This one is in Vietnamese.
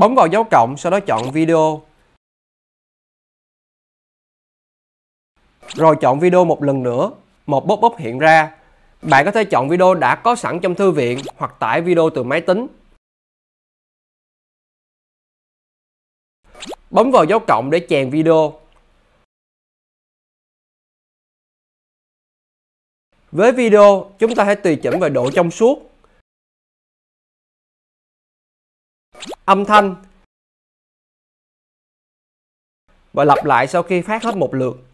Bấm vào dấu cộng, sau đó chọn video. Rồi chọn video một lần nữa, một pop-up hiện ra. Bạn có thể chọn video đã có sẵn trong thư viện hoặc tải video từ máy tính. Bấm vào dấu cộng để chèn video. Với video, chúng ta hãy tùy chỉnh về độ trong suốt âm thanh và lặp lại sau khi phát hết một lượt